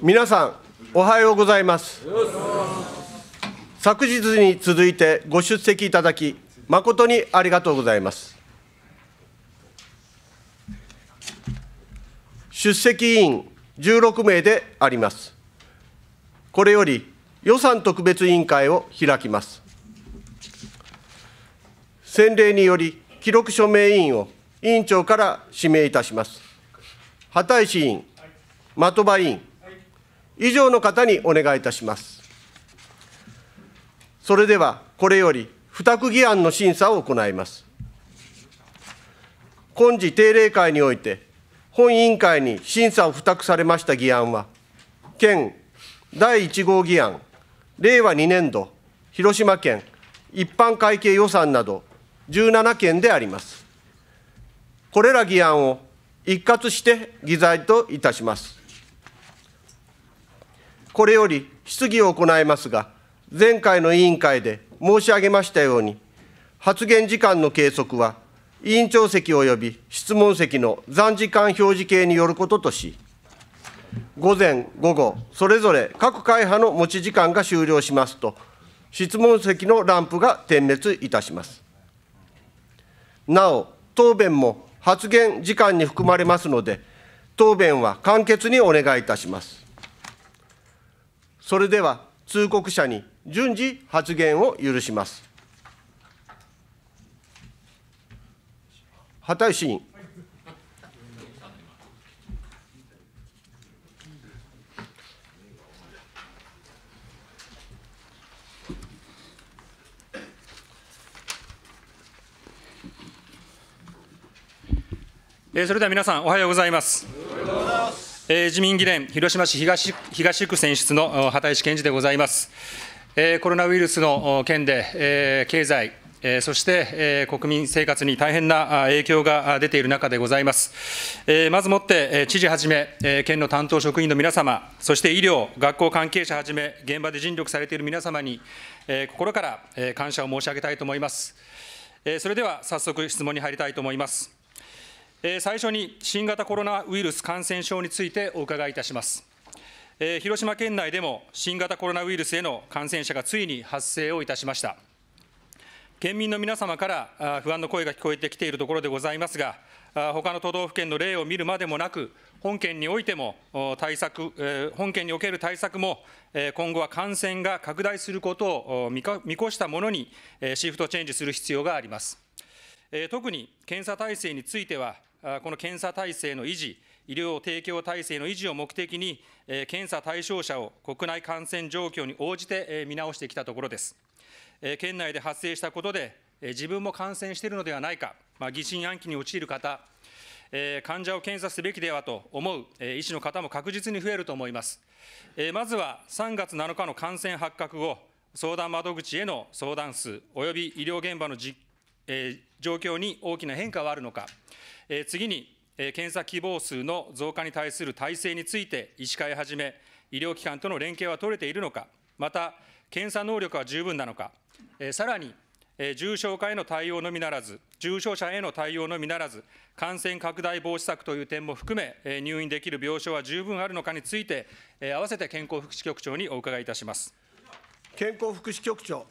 皆さんおはようございます昨日に続いてご出席いただき誠にありがとうございます出席委員16名でありますこれより予算特別委員会を開きます先例により記録署名委員を委員長から指名いたします。畑石委員、的場委員、以上の方にお願いいたします。それでは、これより、付託議案の審査を行います。今次定例会において、本委員会に審査を付託されました議案は、県第1号議案、令和2年度、広島県一般会計予算など17件であります。これら議案を一括して議題といたします。これより質疑を行いますが、前回の委員会で申し上げましたように、発言時間の計測は、委員長席及び質問席の残時間表示計によることとし、午前、午後、それぞれ各会派の持ち時間が終了しますと、質問席のランプが点滅いたします。なお、答弁も発言時間に含まれますので、答弁は簡潔にお願いいたします。それでは通告者に順次発言を許します。畑石委員。それでは皆さん、おはようございます。え自民議連広島市東東区選出の畑石健二でございます。えコロナウイルスの件でえ経済、えそしてえ国民生活に大変な影響が出ている中でございます。えまずもって、え知事はじめ、県の担当職員の皆様、そして医療、学校関係者はじめ、現場で尽力されている皆様に、え心から感謝を申し上げたいと思います。えそれでは早速質問に入りたいと思います。最初に新型コロナウイルス感染症についてお伺いいたします。広島県内でも新型コロナウイルスへの感染者がついに発生をいたしました。県民の皆様から不安の声が聞こえてきているところでございますが、他の都道府県の例を見るまでもなく、本県においても対策、本県における対策も、今後は感染が拡大することを見越したものにシフトチェンジする必要があります。特に検査体制については、この検査体制の維持、医療提供体制の維持を目的に、検査対象者を国内感染状況に応じて見直してきたところです。県内で発生したことで、自分も感染しているのではないか、まあ、疑心暗鬼に陥る方、患者を検査すべきではと思う医師の方も確実に増えると思います。まずは3月7日の感染発覚後、相談窓口への相談数、および医療現場の実状況に大きな変化はあるのか、次に、検査希望数の増加に対する体制について、医師会はじめ、医療機関との連携は取れているのか、また、検査能力は十分なのか、さらに、重症化への対応のみならず、重症者への対応のみならず、感染拡大防止策という点も含め、入院できる病床は十分あるのかについて、併せて健康福祉局長にお伺いいたします。健康福祉局長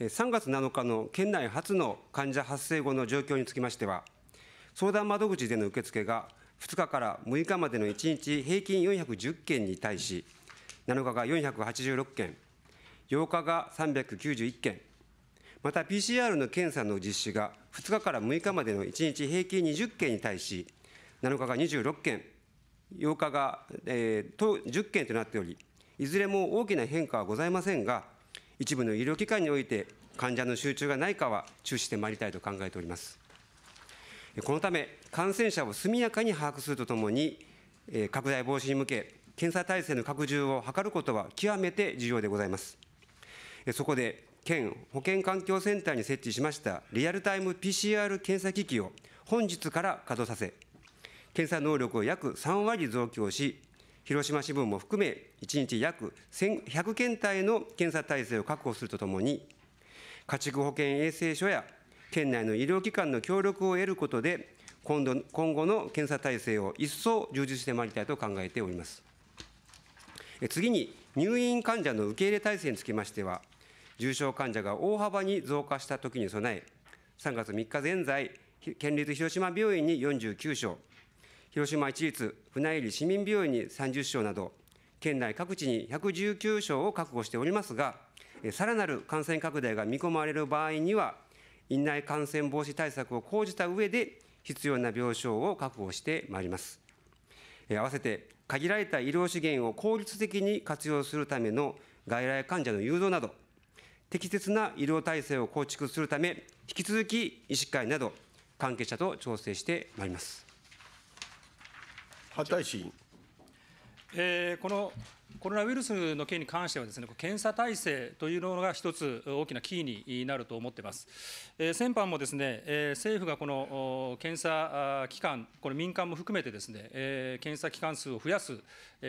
3月7日の県内初の患者発生後の状況につきましては、相談窓口での受付が2日から6日までの1日平均410件に対し、7日が486件、8日が391件、また PCR の検査の実施が2日から6日までの1日平均20件に対し、7日が26件、8日が、10件となっており、いずれも大きな変化はございませんが、一部の医療機関において患者の集中がないかは注視してまいりたいと考えております。このため、感染者を速やかに把握するとともに、拡大防止に向け、検査体制の拡充を図ることは極めて重要でございます。そこで、県保健環境センターに設置しましたリアルタイム PCR 検査機器を本日から稼働させ、検査能力を約3割増強し、広島支部も含め、1日約100検体の検査体制を確保するとともに、家畜保健衛生所や県内の医療機関の協力を得ることで、今度今後の検査体制を一層充実してまいりたいと考えております。次に、入院患者の受け入れ体制につきましては、重症患者が大幅に増加したときに備え、3月3日現在、県立広島病院に49床、広島市立船入市民病院に30床など、県内各地に119床を確保しておりますが、さらなる感染拡大が見込まれる場合には、院内感染防止対策を講じた上で、必要な病床を確保してまいります。合わせて、限られた医療資源を効率的に活用するための外来患者の誘導など、適切な医療体制を構築するため、引き続き医師会など、関係者と調整してまいります。このコロナウイルスの件に関してはです、ね、検査体制というのが一つ大きなキーになると思ってます。先般もです、ね、政府がこの検査機関、これ民間も含めてです、ね、検査機関数を増やす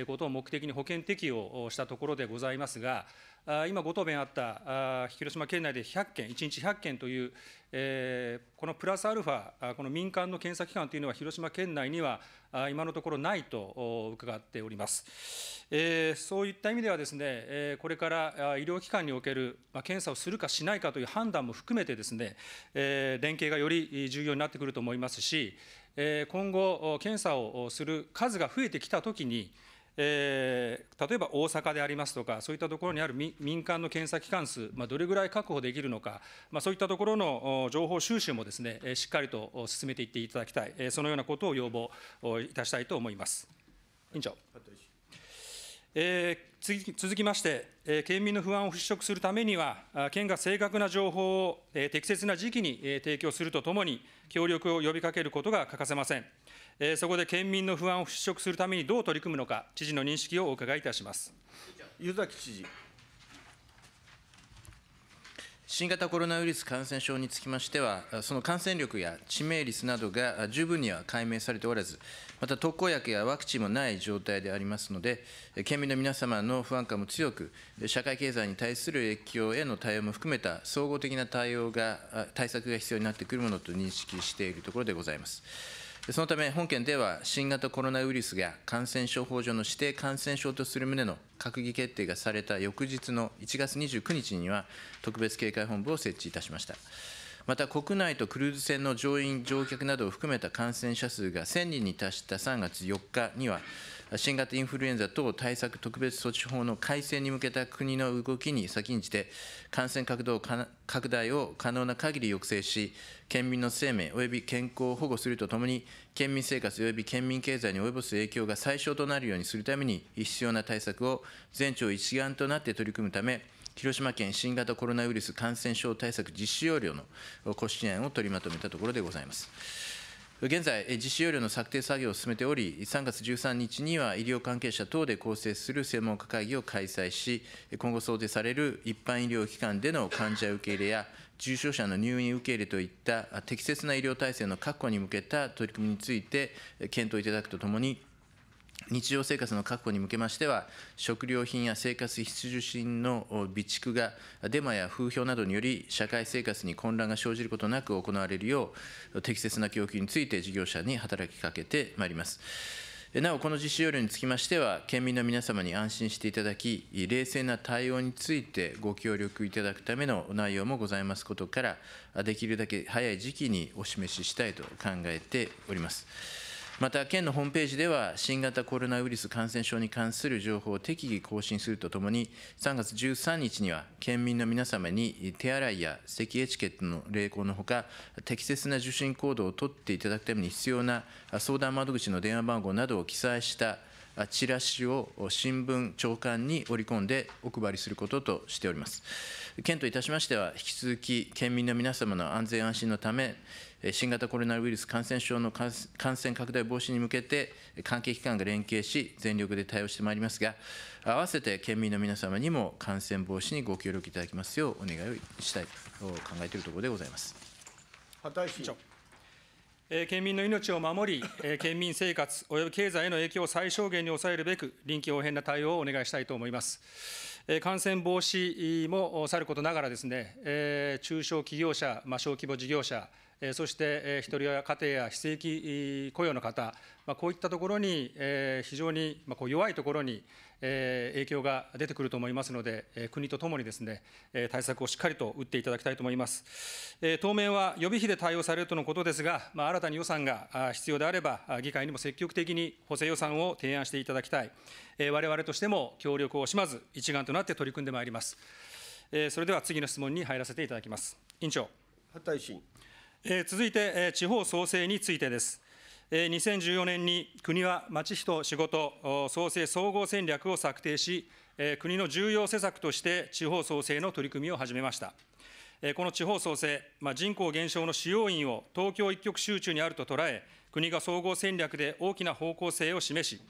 ことを目的に保険適用をしたところでございますが、今、ご答弁あった広島県内で100件、1日100件という、このプラスアルファ、この民間の検査機関というのは、広島県内には今のところないと伺っております。そういった意味ではです、ね、これから医療機関における検査をするかしないかという判断も含めてです、ね、連携がより重要になってくると思いますし、今後、検査をする数が増えてきたときに、えー、例えば大阪でありますとか、そういったところにある民間の検査機関数、まあ、どれぐらい確保できるのか、まあ、そういったところの情報収集もですね、しっかりと進めていっていただきたい、そのようなことを要望いたしたいと思います。委員長。えー、続きまして、えー、県民の不安を払拭するためには、県が正確な情報を、えー、適切な時期に、えー、提供するとともに、協力を呼びかけることが欠かせません。そこで県民の不安を払拭するためにどう取り組むのか、知事の認識をお伺いいたします湯崎知事。新型コロナウイルス感染症につきましては、その感染力や致命率などが十分には解明されておらず、また特効薬やワクチンもない状態でありますので、県民の皆様の不安感も強く、社会経済に対する影響への対応も含めた総合的な対応が、対策が必要になってくるものと認識しているところでございます。そのため、本件では新型コロナウイルスが感染症法上の指定感染症とする旨の閣議決定がされた翌日の1月29日には、特別警戒本部を設置いたしました。また国内とクルーズ船の乗員・乗客などを含めた感染者数が1000人に達した3月4日には、新型インフルエンザ等対策特別措置法の改正に向けた国の動きに先んじて、感染拡大を可能な限り抑制し、県民の生命及び健康を保護するとともに、県民生活及び県民経済に及ぼす影響が最小となるようにするために必要な対策を全庁一丸となって取り組むため、広島県新型コロナウイルス感染症対策実施要領の骨子案を取りまとめたところでございます。現在、実施要領の策定作業を進めており、3月13日には医療関係者等で構成する専門家会議を開催し、今後想定される一般医療機関での患者受け入れや重症者の入院受け入れといった適切な医療体制の確保に向けた取り組みについて検討いただくとともに、日常生活の確保に向けましては、食料品や生活必需品の備蓄がデマや風評などにより、社会生活に混乱が生じることなく行われるよう、適切な供給について事業者に働きかけてまいります。なお、この実施要領につきましては、県民の皆様に安心していただき、冷静な対応についてご協力いただくための内容もございますことから、できるだけ早い時期にお示ししたいと考えております。また、県のホームページでは、新型コロナウイルス感染症に関する情報を適宜更新するとともに、3月13日には、県民の皆様に手洗いや咳エチケットの励行のほか、適切な受診行動をとっていただくために必要な相談窓口の電話番号などを記載したチラシを新聞長官に織り込んでお配りすることとしております。県といたしましては、引き続き県民の皆様の安全安心のため、新型コロナウイルス感染症の感染拡大防止に向けて、関係機関が連携し、全力で対応してまいりますが、併せて県民の皆様にも感染防止にご協力いただきますようお願いをしたいと考えているところでございます。畑井市長県民の命を守り、県民生活及び経済への影響を最小限に抑えるべく、臨機応変な対応をお願いしたいと思います。感染防止もさることながらですね、中小企業者、小規模事業者、そしてひとり親家庭や非正規雇用の方、こういったところに非常に弱いところに影響が出てくると思いますので、国とともにですね、対策をしっかりと打っていただきたいと思います。当面は予備費で対応されるとのことですが、新たに予算が必要であれば、議会にも積極的に補正予算を提案していただきたい、われわれとしても協力を惜しまず、一丸となって取り組んでまいります。それでは次の質問に入らせていただきます。委員長。畑え続いて、え地方創生についてです。え2014年に国は町人仕事創生総合戦略を策定し、え国の重要施策として地方創生の取り組みを始めました。えこの地方創生、ま人口減少の主要因を東京一極集中にあると捉え、国が総合戦略で大きな方向性を示し、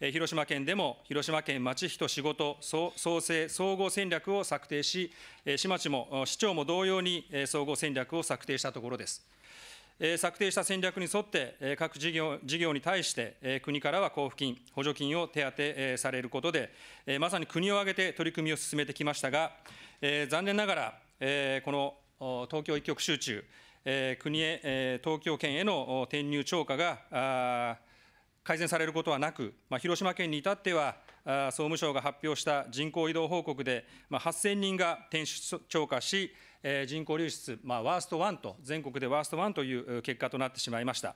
広島県でも広島県町人仕事し創生総合戦略を策定し、市町も市長も同様に総合戦略を策定したところです。策定した戦略に沿って、各事業事業に対して、国からは交付金、補助金を手当されることで、まさに国を挙げて取り組みを進めてきましたが、残念ながら、この東京一極集中、国へ、東京圏への転入超過が、改善されることはなく、まあ、広島県に至っては、総務省が発表した人口移動報告で、まあ、8000人が転出超過し、えー、人口流出、まあ、ワースト1と、全国でワースト1という結果となってしまいました。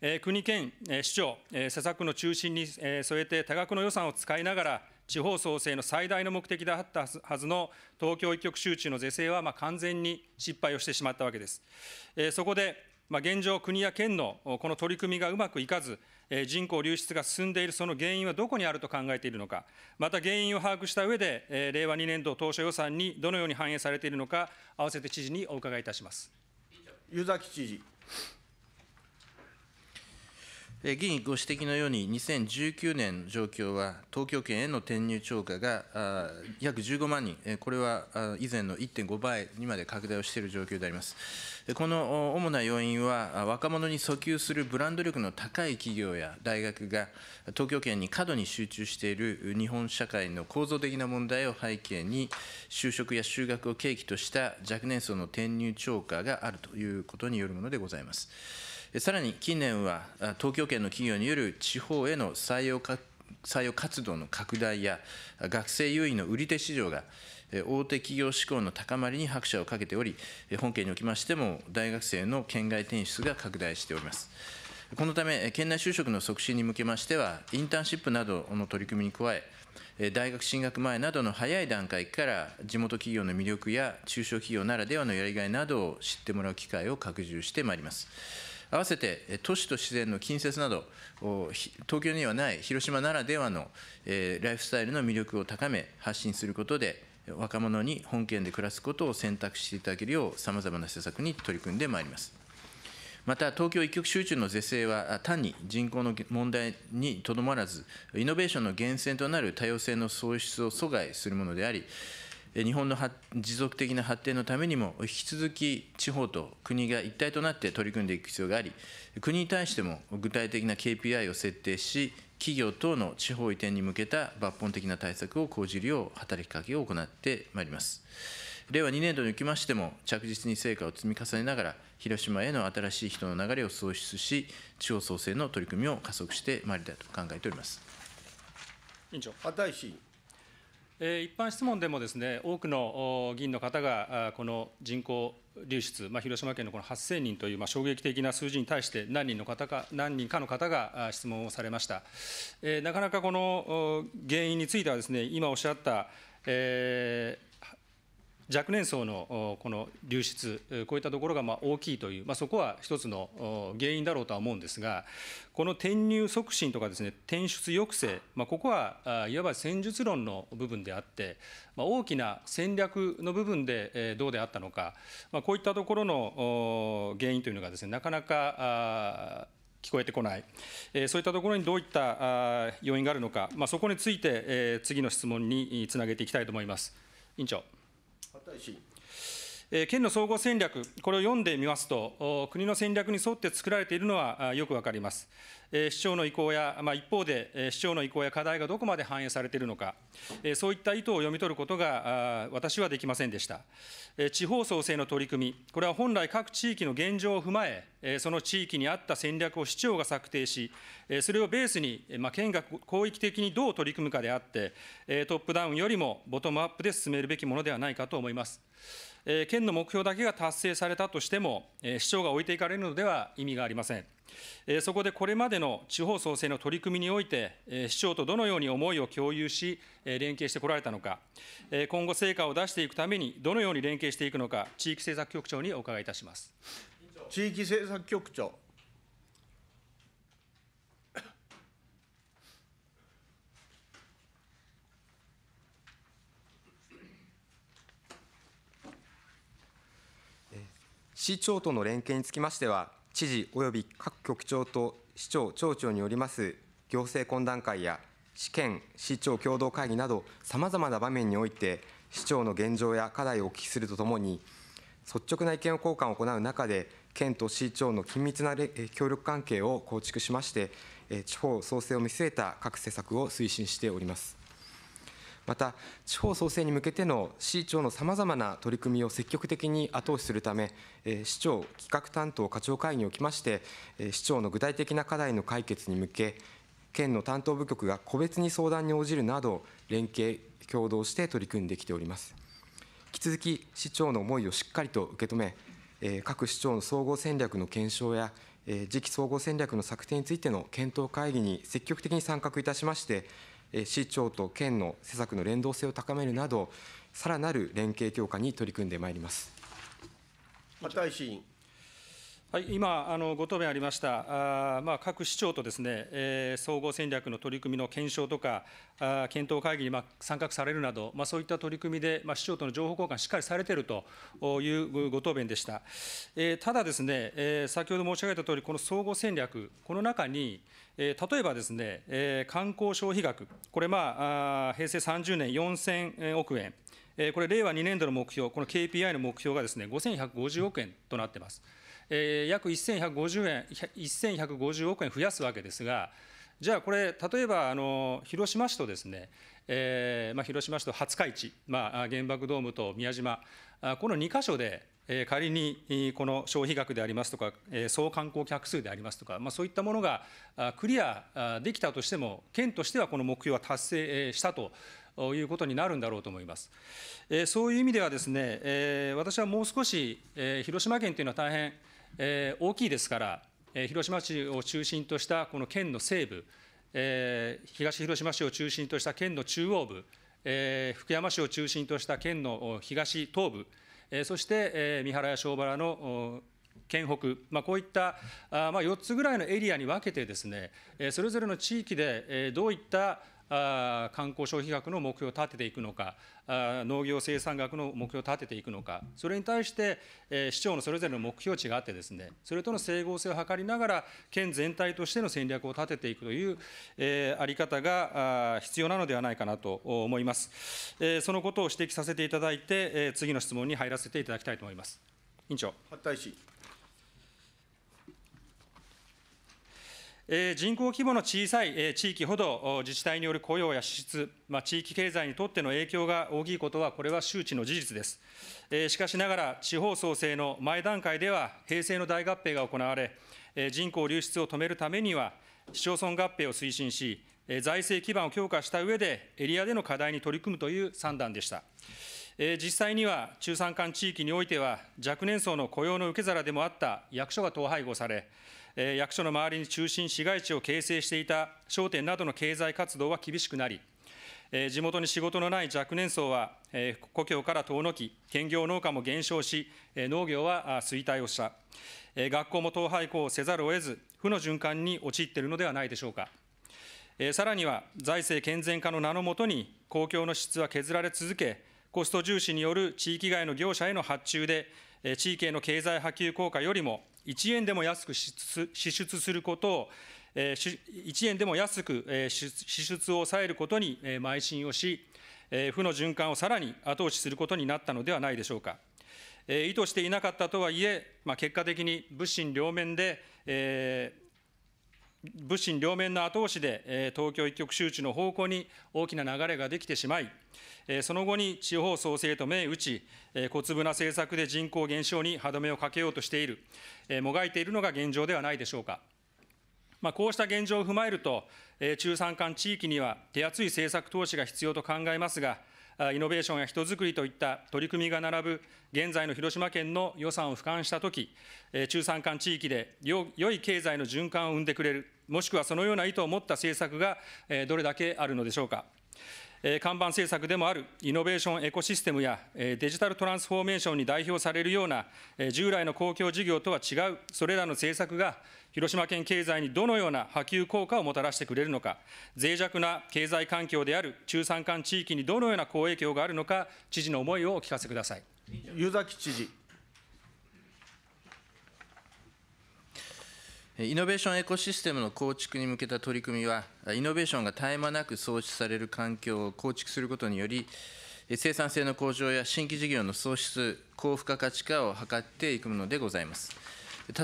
えー、国、県、えー、市長、えー、施策の中心に、えー、添えて多額の予算を使いながら、地方創生の最大の目的だったはずの東京一極集中の是正は、まあ、完全に失敗をしてしまったわけです。えー、そこで、まあ、現状、国や県のこの取り組みがうまくいかず、人口流出が進んでいるその原因はどこにあると考えているのか、また原因を把握した上で、令和2年度当初予算にどのように反映されているのか、併せて知事にお伺いいたします。湯崎知事議員ご指摘のように、2019年の状況は、東京圏への転入超過が約15万人、これは以前の1.5倍にまで拡大をしている状況であります。この主な要因は、若者に訴求するブランド力の高い企業や大学が、東京圏に過度に集中している日本社会の構造的な問題を背景に、就職や就学を契機とした若年層の転入超過があるということによるものでございます。さらに近年は、東京圏の企業による地方への採用採用活動の拡大や、学生優位の売り手市場が、大手企業志向の高まりに拍車をかけており、本県におきましても、大学生の県外転出が拡大しております。このため、県内就職の促進に向けましては、インターンシップなどの取り組みに加え、大学進学前などの早い段階から地元企業の魅力や中小企業ならではのやりがいなどを知ってもらう機会を拡充してまいります。合わせて都市と自然の近接など、東京にはない広島ならではのライフスタイルの魅力を高め、発信することで、若者に本県で暮らすことを選択していただけるよう、さまざまな施策に取り組んでまいります。また、東京一極集中の是正は、単に人口の問題にとどまらず、イノベーションの源泉となる多様性の創出を阻害するものであり、日本の持続的な発展のためにも、引き続き地方と国が一体となって取り組んでいく必要があり、国に対しても具体的な KPI を設定し、企業等の地方移転に向けた抜本的な対策を講じるよう働きかけを行ってまいります。令和2年度におきましても、着実に成果を積み重ねながら、広島への新しい人の流れを創出し、地方創生の取り組みを加速してまいりたいと考えております。委員長。一般質問でもですね、多くの議員の方が、この人口流出、ま広島県のこの8000人というま衝撃的な数字に対して何人の方か、何人かの方が質問をされました。えなかなかこの原因についてはですね、今おっしゃった、えー若年層のこの流出、こういったところがま大きいという、まあ、そこは一つの原因だろうとは思うんですが、この転入促進とかですね、転出抑制、まあ、ここはいわば戦術論の部分であって、まあ、大きな戦略の部分でどうであったのか、まこういったところの原因というのがですね、なかなか聞こえてこない、えそういったところにどういった要因があるのか、まあ、そこについて、え次の質問につなげていきたいと思います。委員長しい県の総合戦略、これを読んでみますと、国の戦略に沿って作られているのはよくわかります。市長の意向や、まあ、一方で、市長の意向や課題がどこまで反映されているのか、そういった意図を読み取ることが私はできませんでした。地方創生の取り組み、これは本来各地域の現状を踏まえ、その地域に合った戦略を市長が策定し、それをベースに、まあ、県が広域的にどう取り組むかであって、トップダウンよりもボトムアップで進めるべきものではないかと思います。県の目標だけが達成されたとしても、市長が置いていかれるのでは意味がありません。そこでこれまでの地方創生の取り組みにおいて、市長とどのように思いを共有し、連携してこられたのか、今後、成果を出していくために、どのように連携していくのか、地域政策局長にお伺いいたします。地域政策局長市長との連携につきましては、知事および各局長と市長、町長によります行政懇談会や、市県、市長共同会議など、さまざまな場面において、市長の現状や課題をお聞きするとともに、率直な意見交換を行う中で、県と市長の緊密な協力関係を構築しまして、地方創生を見据えた各施策を推進しております。また地方創生に向けての市長のさまざまな取り組みを積極的に後押しするため、市長企画担当課長会議におきまして、市長の具体的な課題の解決に向け、県の担当部局が個別に相談に応じるなど、連携、共同して取り組んできております。引き続き、市長の思いをしっかりと受け止め、各市長の総合戦略の検証や、次期総合戦略の策定についての検討会議に積極的に参画いたしまして、市長と県の施策の連動性を高めるなど、さらなる連携強化に取り組んでまいります。また維新今、ご答弁ありました、各市長と総合戦略の取り組みの検証とか、検討会議に参画されるなど、そういった取り組みで市長との情報交換、しっかりされているというご答弁でした。ただですね、先ほど申し上げたとおり、この総合戦略、この中に、例えばですね、観光消費額、これ、平成30年4000億円、これ、令和2年度の目標、この KPI の目標がですね、5150億円となっています。えー、約1150円、1150億円増やすわけですが、じゃあこれ、例えばあの広島市とですね、えーまあ、広島市と廿日市、まあ、原爆ドームと宮島、この2か所で、えー、仮にこの消費額でありますとか、えー、総観光客数でありますとか、まあ、そういったものがクリアできたとしても、県としてはこの目標は達成したと。いうことになるんだろうと思います。えー、そういう意味ではですね、えー、私はもう少し、えー、広島県というのは大変えー、大きいですから、えー、広島市を中心としたこの県の西部、えー、東広島市を中心とした県の中央部、えー、福山市を中心とした県の東東部、えー、そして、えー、三原や庄原の県北、まあ、こういったあ、まあ、4つぐらいのエリアに分けてですね、えー、それぞれの地域で、えー、どういった観光消費額の目標を立てていくのか、農業生産額の目標を立てていくのか、それに対して、市長のそれぞれの目標値があってですね、それとの整合性を図りながら、県全体としての戦略を立てていくという、えー、あり方が必要なのではないかなと思います。えー、そのことを指摘させていただいて、えー、次の質問に入らせていただきたいと思います。委員長。八田医師人口規模の小さい地域ほど、自治体による雇用や支出、地域経済にとっての影響が大きいことは、これは周知の事実です。しかしながら、地方創生の前段階では、平成の大合併が行われ、人口流出を止めるためには、市町村合併を推進し、財政基盤を強化した上で、エリアでの課題に取り組むという算段でした。実際には、中山間地域においては、若年層の雇用の受け皿でもあった役所が統廃合され、役所の周りに中心市街地を形成していた商店などの経済活動は厳しくなり、地元に仕事のない若年層は、故郷から遠のき、兼業農家も減少し、農業は衰退をした、学校も統廃校をせざるを得ず、負の循環に陥っているのではないでしょうか。さらには財政健全化の名のもとに、公共の質は削られ続け、コスト重視による地域外の業者への発注で、地域への経済波及効果よりも、1円でも安く支出することを、1円でも安く支出を抑えることに邁進をし、負の循環をさらに後押しすることになったのではないでしょうか。意図していなかったとはいえ、まあ、結果的に物心両面で、え物心両面の後押しで、東京一極集中の方向に大きな流れができてしまい、その後に地方創生と銘打ち、小粒な政策で人口減少に歯止めをかけようとしている、もがいているのが現状ではないでしょうか。まあ、こうした現状を踏まえると、中山間地域には手厚い政策投資が必要と考えますが、イノベーションや人づくりといった取り組みが並ぶ現在の広島県の予算を俯瞰したとき、中山間地域でよい経済の循環を生んでくれる、もしくはそのような意図を持った政策がどれだけあるのでしょうか。看板政策でもあるイノベーションエコシステムやデジタルトランスフォーメーションに代表されるような、従来の公共事業とは違う、それらの政策が広島県経済にどのような波及効果をもたらしてくれるのか、脆弱な経済環境である中山間地域にどのような好影響があるのか、知事の思いをお聞かせください。湯崎知事イノベーションエコシステムの構築に向けた取り組みは、イノベーションが絶え間なく創出される環境を構築することにより、生産性の向上や新規事業の創出、高付加価値化を図っていくものでございます。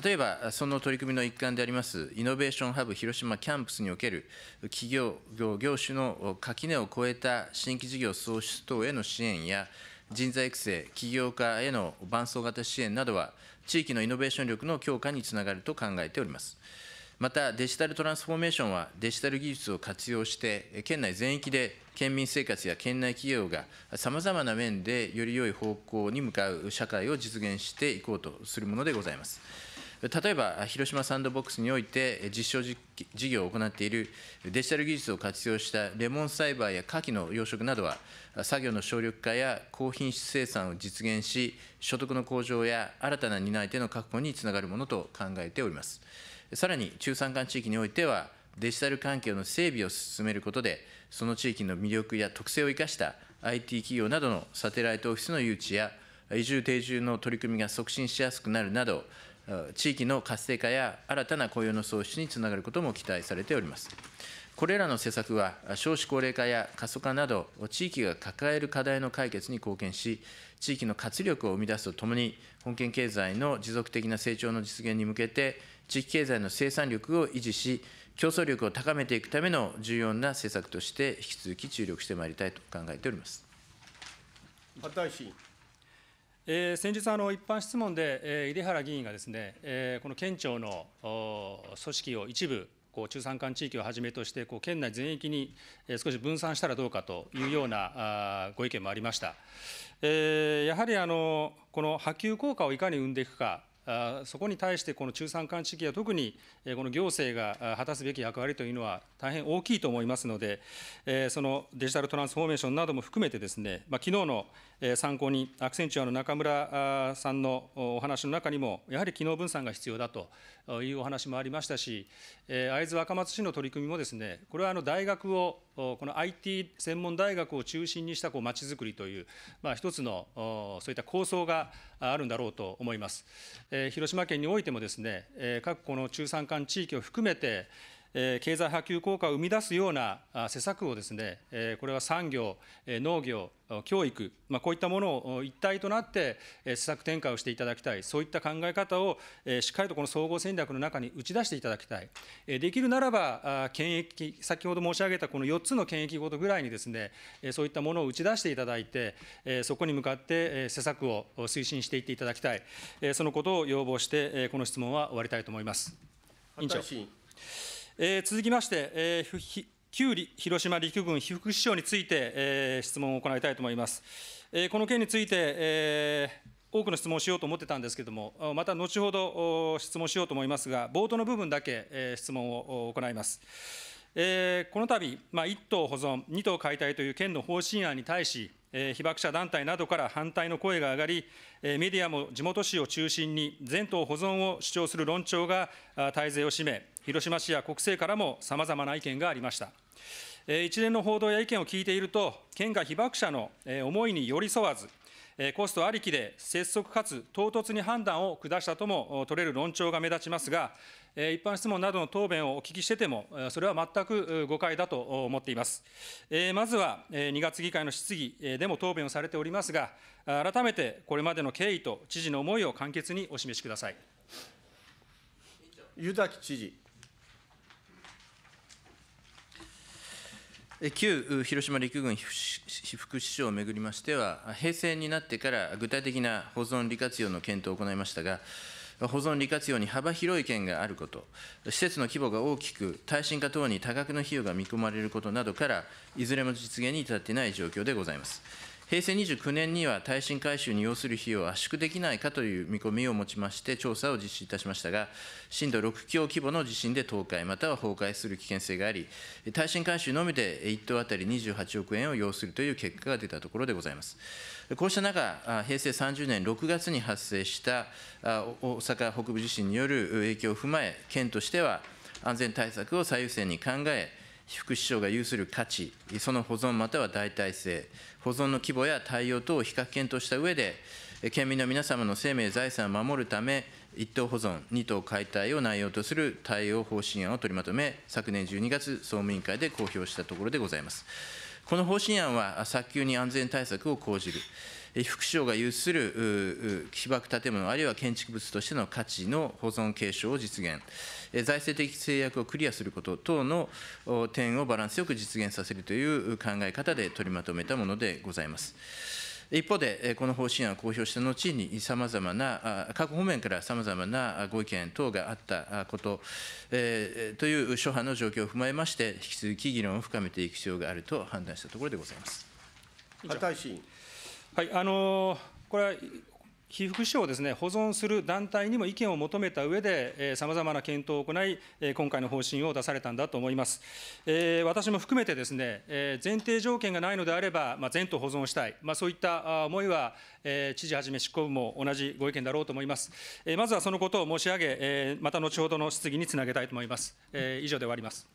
例えば、その取り組みの一環であります、イノベーションハブ広島キャンプスにおける、企業、業業種の垣根を超えた新規事業創出等への支援や、人材育成、起業家への伴走型支援などは、地域のイノベーション力の強化につながると考えております。また、デジタルトランスフォーメーションは、デジタル技術を活用して、県内全域で県民生活や県内企業がさまざまな面でより良い方向に向かう社会を実現していこうとするものでございます。例えば広島サンドボックスにおいて実証事業を行っているデジタル技術を活用したレモン栽培や牡蠣の養殖などは作業の省力化や高品質生産を実現し所得の向上や新たな担い手の確保につながるものと考えておりますさらに中山間地域においてはデジタル環境の整備を進めることでその地域の魅力や特性を生かした IT 企業などのサテライトオフィスの誘致や移住定住の取り組みが促進しやすくなるなど地域の活性化や新たな雇用の創出につながることも期待されております。これらの施策は、少子高齢化や過疎化など、地域が抱える課題の解決に貢献し、地域の活力を生み出すとともに、本県経済の持続的な成長の実現に向けて、地域経済の生産力を維持し、競争力を高めていくための重要な施策として、引き続き注力してまいりたいと考えております。井えー、先日あの、一般質問で、えー、入原議員がですね、えこの県庁の組織を一部、こう中山間地域をはじめとして、こう県内全域に、え少し分散したらどうかというようなあご意見もありました。えー、やはりあのこの波及効果をいかに生んでいくか、そこに対してこの中山間地域は特にこの行政が果たすべき役割というのは大変大きいと思いますので、そのデジタルトランスフォーメーションなども含めてですね、昨日の参考にアクセンチュアの中村さんのお話の中にも、やはり機能分散が必要だというお話もありましたし、会津若松市の取り組みもですね、これはあの大学を、この IT 専門大学を中心にしたこうまちづくりという、一つのそういった構想があるんだろうと思います。広島県においてもですね、各この中山間地域を含めて、経済波及効果を生み出すような施策をですね、これは産業、農業、教育、こういったものを一体となって施策展開をしていただきたい、そういった考え方をしっかりとこの総合戦略の中に打ち出していただきたい、できるならば、検疫、先ほど申し上げたこの4つの検疫ごとぐらいにですね、そういったものを打ち出していただいて、そこに向かって施策を推進していっていただきたい、そのことを要望して、この質問は終わりたいと思います。委員長。えー、続きまして、えー、旧広島陸軍被服支長について、えー、質問を行いたいと思います。えー、この件について、えー、多くの質問をしようと思ってたんですけれども、また後ほど質問しようと思いますが、冒頭の部分だけ質問を行います。えー、この度、まあ、1党保存、2頭解体という県の方針案に対し、えー、被爆者団体などから反対の声が上がり、えー、メディアも地元紙を中心に、全棟保存を主張する論調が大勢を占め、広島市や国政からもさまざまな意見がありました。一連の報道や意見を聞いていると、県が被爆者の思いに寄り添わず、コストありきで拙速かつ唐突に判断を下したとも取れる論調が目立ちますが、一般質問などの答弁をお聞きしてても、それは全く誤解だと思っています。まずは2月議会の質疑でも答弁をされておりますが、改めてこれまでの経緯と知事の思いを簡潔にお示しください。湯崎知事。旧広島陸軍副首相をめぐりましては、平成になってから具体的な保存利活用の検討を行いましたが、保存利活用に幅広い県があること、施設の規模が大きく、耐震化等に多額の費用が見込まれることなどから、いずれも実現に至っていない状況でございます。平成29年には耐震改修に要する費用を圧縮できないかという見込みを持ちまして、調査を実施いたしましたが、震度6強規模の地震で倒壊、または崩壊する危険性があり、耐震改修のみで1棟当たり28億円を要するという結果が出たところでございます。こうした中、平成30年6月に発生した大阪北部地震による影響を踏まえ、県としては安全対策を最優先に考え、副市長が有する価値、その保存または代替性、保存の規模や対応等を比較検討した上で、県民の皆様の生命、財産を守るため、1等保存、2等解体を内容とする対応方針案を取りまとめ、昨年12月、総務委員会で公表したところでございます。この方針案は、早急に安全対策を講じる。副省が有する被爆建物、あるいは建築物としての価値の保存継承を実現、財政的制約をクリアすること等の点をバランスよく実現させるという考え方で取りまとめたものでございます。一方で、この方針案を公表した後に、さまざまな、各方面からさまざまなご意見等があったこと、えー、という諸般の状況を踏まえまして、引き続き議論を深めていく必要があると判断したところでございます。はいあのこれは被服支すね保存する団体にも意見を求めた上で、さまざまな検討を行い、え今回の方針を出されたんだと思います。え私も含めて、ですね、え前提条件がないのであれば、ま前途保存したい、まそういった思いは、え知事はじめ執行部も同じご意見だろうと思います。えまずはそのことを申し上げ、えまた後ほどの質疑につなげたいと思います。え以上で終わります。